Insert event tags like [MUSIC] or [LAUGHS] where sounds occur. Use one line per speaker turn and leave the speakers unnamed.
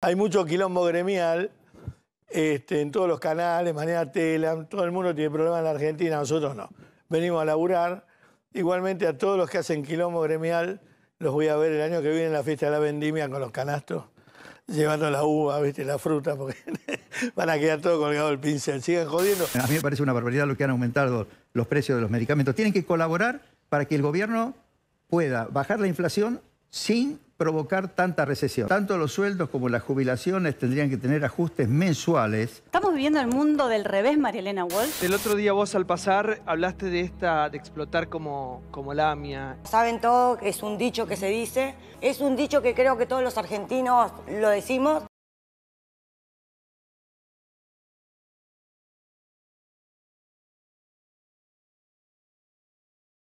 Hay mucho quilombo gremial este, en todos los canales, manera tela, todo el mundo tiene problemas en la Argentina, nosotros no. Venimos a laburar. Igualmente a todos los que hacen quilombo gremial, los voy a ver el año que viene en la fiesta de la vendimia con los canastos, llevando la uva, viste, la fruta, porque [LAUGHS] van a quedar todo colgado el pincel. Sigan jodiendo.
A mí me parece una barbaridad lo que han aumentado los precios de los medicamentos. Tienen que colaborar para que el gobierno pueda bajar la inflación sin provocar tanta recesión. Tanto los sueldos como las jubilaciones tendrían que tener ajustes mensuales.
Estamos viviendo el mundo del revés, Marielena Walsh.
El otro día vos al pasar hablaste de esta, de explotar como, como lamia.
Saben todo, es un dicho que se dice, es un dicho que creo que todos los argentinos lo decimos,